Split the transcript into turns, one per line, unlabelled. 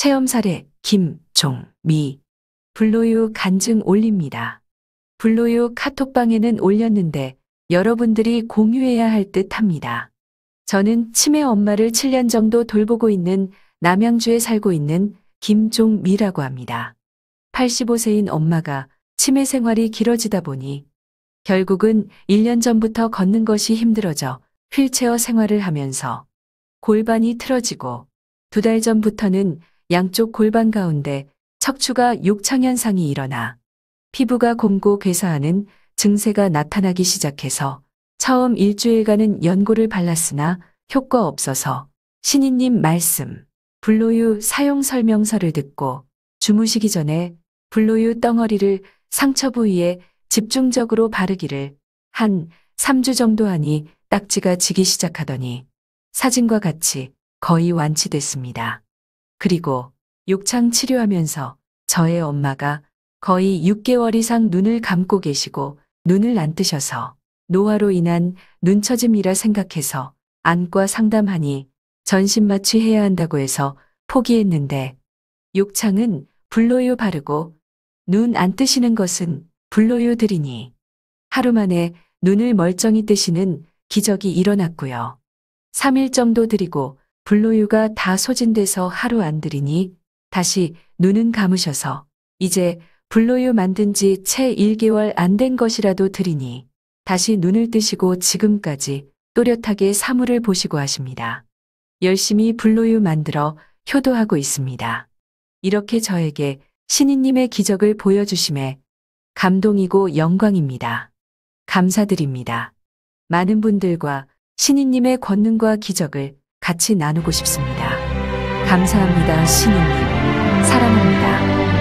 체험 사례 김종미 블로유 간증 올립니다. 블로유 카톡방에는 올렸는데 여러분들이 공유해야 할듯 합니다. 저는 치매 엄마를 7년 정도 돌보고 있는 남양주에 살고 있는 김종미라고 합니다. 85세인 엄마가 치매 생활이 길어지다 보니 결국은 1년 전부터 걷는 것이 힘들어져 휠체어 생활을 하면서 골반이 틀어지고 두 달 전부터는 양쪽 골반 가운데 척추가 육창현상이 일어나 피부가 곰고 괴사하는 증세가 나타나기 시작해서 처음 일주일간은 연고를 발랐으나 효과 없어서 신인님 말씀, 블로유 사용 설명서를 듣고 주무시기 전에 블로유 덩어리를 상처 부위에 집중적으로 바르기를 한 3주 정도 하니 딱지가 지기 시작하더니 사진과 같이 거의 완치됐습니다. 그리고 욕창 치료하면서 저의 엄마가 거의 6개월 이상 눈을 감고 계시고 눈을 안 뜨셔서 노화로 인한 눈처짐이라 생각해서 안과 상담하니 전신마취해야 한다고 해서 포기했는데 욕창은 불로유 바르고 눈 안 뜨시는 것은 불로유 드리니 하루 만에 눈을 멀쩡히 뜨시는 기적이 일어났고요. 3일 정도 드리고 불로유가다 소진돼서 하루 안 들이니 다시 눈은 감으셔서 이제 불로유 만든 지 채 1개월 안 된 것이라도 들이니 다시 눈을 뜨시고 지금까지 또렷하게 사물을 보시고 하십니다. 열심히 불로유 만들어 효도하고 있습니다. 이렇게 저에게 신인님의 기적을 보여주심에 감동이고 영광입니다. 감사드립니다. 많은 분들과 신인님의 권능과 기적을 같이 나누고 싶습니다. 감사합니다, 신우님. 사랑합니다.